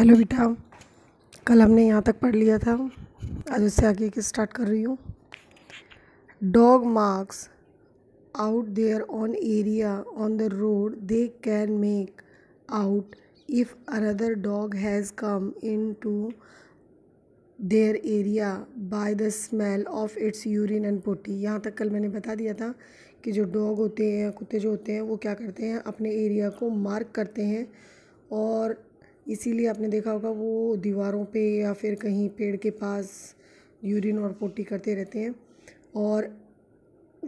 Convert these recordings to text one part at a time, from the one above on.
Hello बेटा कल हमने यहाँ तक पढ़ लिया था आज उससे आगे के स्टार्ट कर रही हूँ dog marks out their own area on the road they can make out if another dog has come into their area by the smell of its urine and potty यहाँ तक कल मैंने बता दिया था कि जो डॉग होते हैं कुत्ते जो होते हैं वो क्या करते हैं अपने एरिया को मार्क करते हैं और इसीलिए आपने देखा होगा वो दीवारों पे या फिर कहीं पेड़ के पास यूरिन और पोटी करते रहते हैं और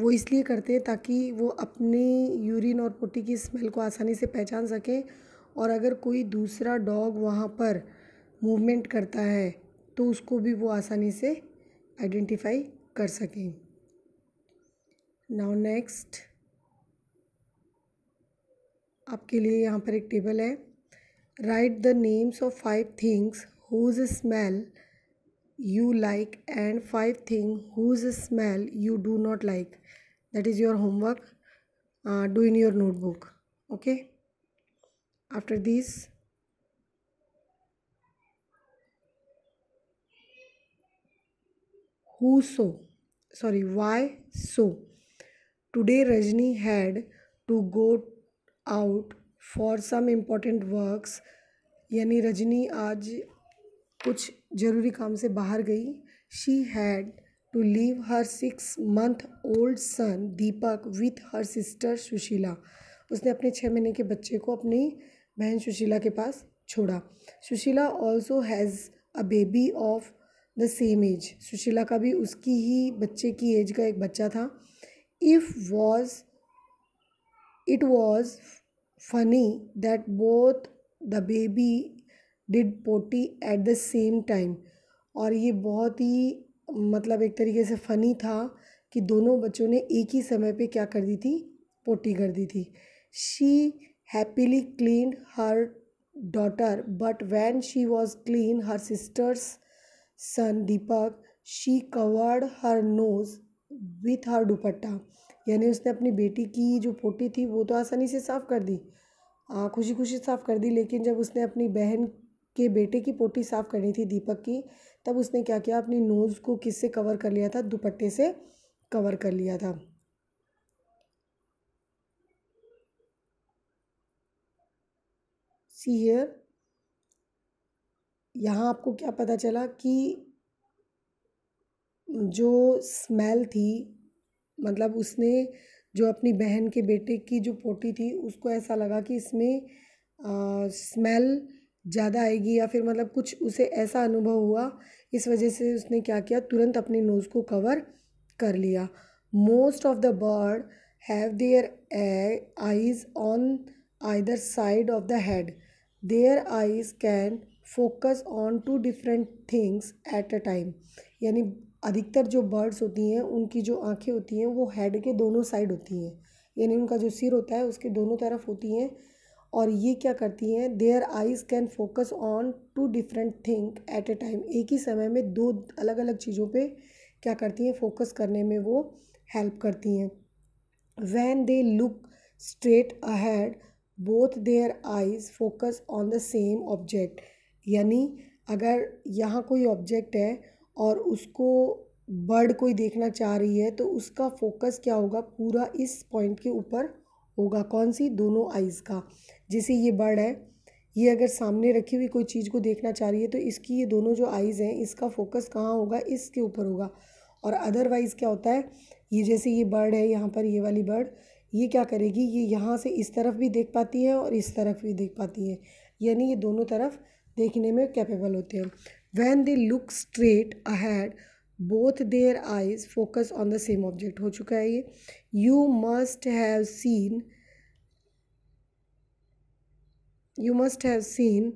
वो इसलिए करते हैं ताकि वो अपने यूरिन और पोटी की स्मेल को आसानी से पहचान सकें और अगर कोई दूसरा डॉग वहाँ पर मूवमेंट करता है तो उसको भी वो आसानी से आइडेंटिफाई कर सकें नाउ नेक्स्ट आपके लिए यहाँ पर एक टेबल है Write the names of five things whose smell you like and five things whose smell you do not like. That is your homework. Uh, do in your notebook. Okay. After this, who so sorry why so today rajni had to go out for some important works यानी रजनी आज कुछ ज़रूरी काम से बाहर गई she had to leave her six month old son Deepak with her sister Sushila उसने अपने छः महीने के बच्चे को अपनी बहन सुशीला के पास छोड़ा Sushila also has a baby of the same age Sushila का भी उसकी ही बच्चे की एज का एक बच्चा था if was it was funny that both the baby did potty at the same time और ये बहुत ही मतलब एक तरीके से फ़नी था कि दोनों बच्चों ने एक ही समय पे क्या कर दी थी पोटी कर दी थी she happily clean her daughter but when she was clean her sister's son Deepak she covered her nose with her dupatta यानी उसने अपनी बेटी की जो पोटी थी वो तो आसानी से साफ़ कर दी खुशी खुशी साफ़ कर दी लेकिन जब उसने अपनी बहन के बेटे की पोटी साफ़ करनी थी दीपक की तब उसने क्या किया अपनी नोज़ को किससे कवर कर लिया था दुपट्टे से कवर कर लिया था सी हेयर यहाँ आपको क्या पता चला कि जो स्मेल थी मतलब उसने जो अपनी बहन के बेटे की जो पोटी थी उसको ऐसा लगा कि इसमें स्मेल ज़्यादा आएगी या फिर मतलब कुछ उसे ऐसा अनुभव हुआ इस वजह से उसने क्या किया तुरंत अपने नोज़ को कवर कर लिया most of the bird have their eyes on either side of the head their eyes can focus on two different things at a time यानी अधिकतर जो बर्ड्स होती हैं उनकी जो आँखें होती हैं वो हेड के दोनों साइड होती हैं यानी उनका जो सिर होता है उसके दोनों तरफ होती हैं और ये क्या करती हैं their eyes can focus on two different think at a time एक ही समय में दो अलग अलग चीज़ों पे क्या करती हैं फोकस करने में वो हेल्प करती हैं when they look straight ahead both their eyes focus on the same object यानी अगर यहाँ कोई ऑब्जेक्ट है और उसको बर्ड कोई देखना चाह रही है तो उसका फोकस क्या होगा पूरा इस पॉइंट के ऊपर होगा कौन सी दोनों आइज़ का जैसे ये बर्ड है ये अगर सामने रखी हुई कोई चीज़ को देखना चाह रही है तो इसकी ये दोनों जो आइज़ हैं इसका फोकस कहाँ होगा इसके ऊपर होगा और अदरवाइज़ क्या होता है ये जैसे ये बर्ड है यहाँ पर ये वाली बर्ड ये क्या करेगी ये यहाँ से इस तरफ भी देख पाती है और इस तरफ भी देख पाती है यानी ये दोनों तरफ देखने में कैपेबल होते हैं when they look straight ahead both their eyes focus on the same object हो चुका है ये you must have seen you must have seen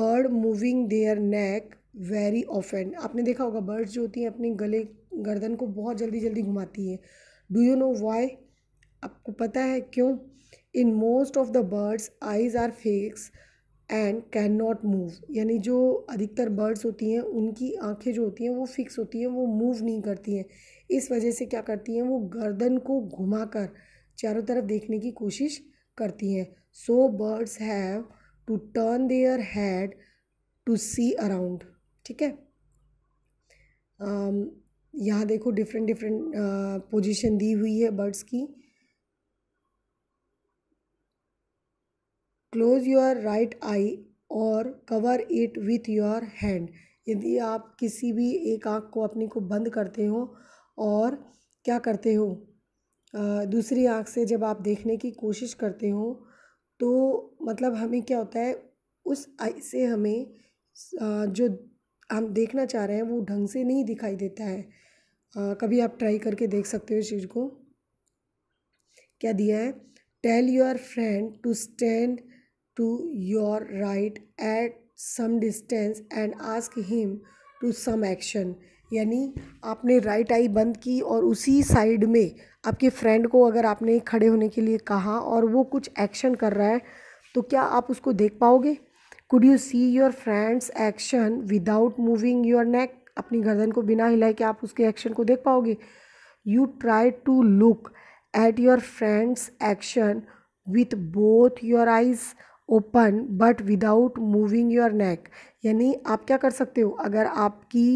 bird moving their neck very ऑफेंड आपने देखा होगा बर्ड्स जो होती हैं अपने गले गर्दन को बहुत जल्दी जल्दी घुमाती है डू यू नो वाई आपको पता है क्यों in most of the birds eyes are fix and can not move यानी जो अधिकतर बर्ड्स होती हैं उनकी आंखें जो होती हैं वो फिक्स होती हैं वो मूव नहीं करती हैं इस वजह से क्या करती हैं वो गर्दन को घुमाकर चारों तरफ देखने की कोशिश करती हैं so birds have to turn their head to see around ठीक है um, यहाँ देखो डिफरेंट डिफरेंट पोजिशन दी हुई है बर्ड्स की क्लोज़ योर राइट आई और cover it with your hand यदि आप किसी भी एक आँख को अपनी को बंद करते हो और क्या करते हो दूसरी आँख से जब आप देखने की कोशिश करते हो तो मतलब हमें क्या होता है उस आई से हमें जो हम देखना चाह रहे हैं वो ढंग से नहीं दिखाई देता है कभी आप ट्राई करके देख सकते हो इस चीज़ को क्या दिया है tell your friend to stand to your right at some distance and ask him to some action यानी आपने राइट आई बंद की और उसी साइड में आपके फ्रेंड को अगर आपने खड़े होने के लिए कहा और वो कुछ एक्शन कर रहा है तो क्या आप उसको देख पाओगे could you see your friend's action without moving your neck अपनी गर्दन को बिना हिलाए के आप उसके एक्शन को देख पाओगे you try to look at your friend's action with both your eyes open but without moving your neck यानी आप क्या कर सकते हो अगर आपकी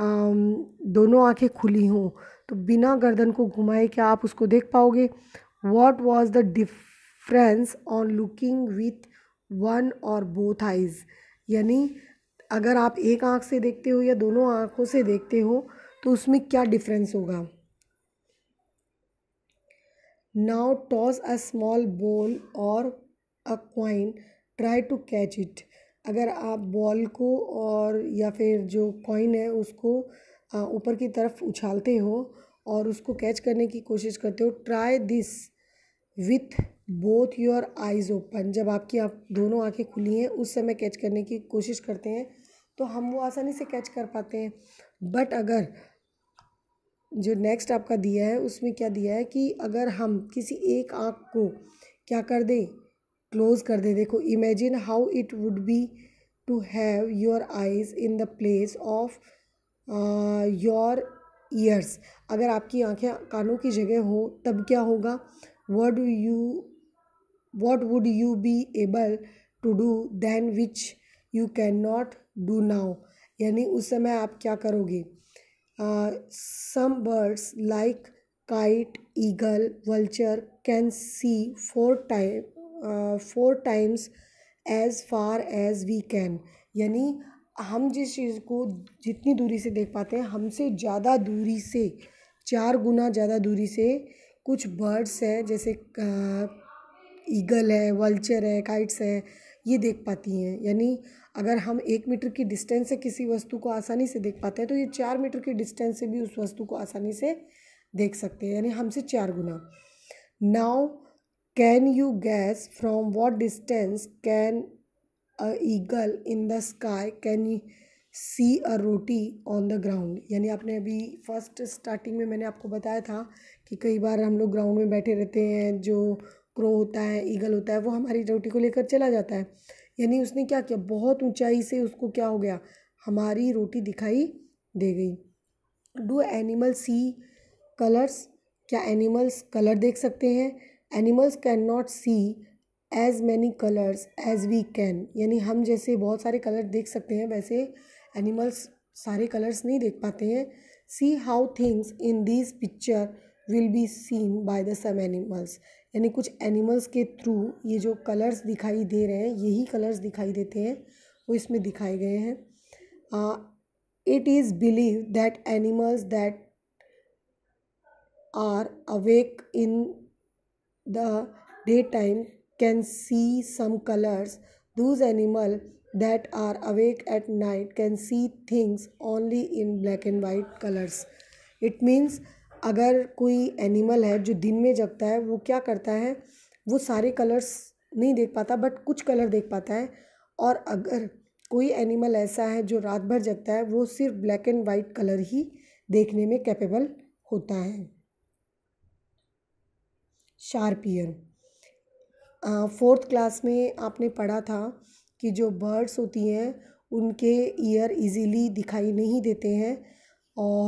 दोनों आंखें खुली हों तो बिना गर्दन को घुमाए क्या आप उसको देख पाओगे what was the difference on looking with one और बोथ आइज यानी अगर आप एक आंख से देखते हो या दोनों आंखों से देखते हो तो उसमें क्या डिफरेंस होगा नाउ टॉस अ स्मॉल बोल और a coin try to catch it अगर आप बॉल को और या फिर जो कॉइन है उसको ऊपर की तरफ उछालते हो और उसको कैच करने की कोशिश करते हो try this with both your eyes open जब आपकी आप दोनों आंखें खुली हैं उस समय कैच करने की कोशिश करते हैं तो हम वो आसानी से कैच कर पाते हैं बट अगर जो नेक्स्ट आपका दिया है उसमें क्या दिया है कि अगर हम किसी एक आँख को क्या कर दें क्लोज कर दे देखो imagine how it would be to have your eyes in the place of your ears अगर आपकी आंखें कानों की जगह हो तब क्या होगा what you what would you be able to do then which you can not do now यानी उस समय आप क्या करोगे some birds like kite eagle vulture can see four time four times as far as we can यानी हम जिस चीज़ को जितनी दूरी से देख पाते हैं हमसे ज़्यादा दूरी से चार गुना ज़्यादा दूरी से कुछ बर्ड्स हैं जैसे ईगल है वल्चर है काइट्स है ये देख पाती हैं यानी अगर हम एक मीटर की डिस्टेंस से किसी वस्तु को आसानी से देख पाते हैं तो ये चार मीटर की डिस्टेंस से भी उस वस्तु को आसानी से देख सकते हैं यानी हमसे चार गुना now can you guess from what distance can a eagle in the sky can you see a roti on the ground यानी आपने अभी फर्स्ट स्टार्टिंग में मैंने आपको बताया था कि कई बार हम लोग ग्राउंड में बैठे रहते हैं जो क्रो होता है ईगल होता है वो हमारी रोटी को लेकर चला जाता है यानी उसने क्या किया बहुत ऊंचाई से उसको क्या हो गया हमारी रोटी दिखाई दे गई डू एनिमल सी कलर्स क्या एनिमल्स कलर देख सकते हैं animals can not see as many colours as we can यानी हम जैसे बहुत सारे कलर देख सकते हैं वैसे एनिमल्स सारे कलर्स नहीं देख पाते हैं see how things in this picture will be seen by the some animals यानी कुछ एनिमल्स के थ्रू ये जो कलर्स दिखाई दे रहे हैं यही कलर्स दिखाई देते हैं वो इसमें दिखाए गए हैं it is believe that animals that are awake in the daytime can see some colors. Those animal that are awake at night can see things only in black and white colors. It means अगर कोई animal है जो दिन में जगता है वो क्या करता है वो सारे कलर्स नहीं देख पाता बट कुछ कलर देख पाता है और अगर कोई एनिमल ऐसा है जो रात भर जगता है वो सिर्फ ब्लैक एंड वाइट कलर ही देखने में कैपेबल होता है शार्पियन फोर्थ क्लास में आपने पढ़ा था कि जो बर्ड्स होती हैं उनके ईयर इजीली दिखाई नहीं देते हैं और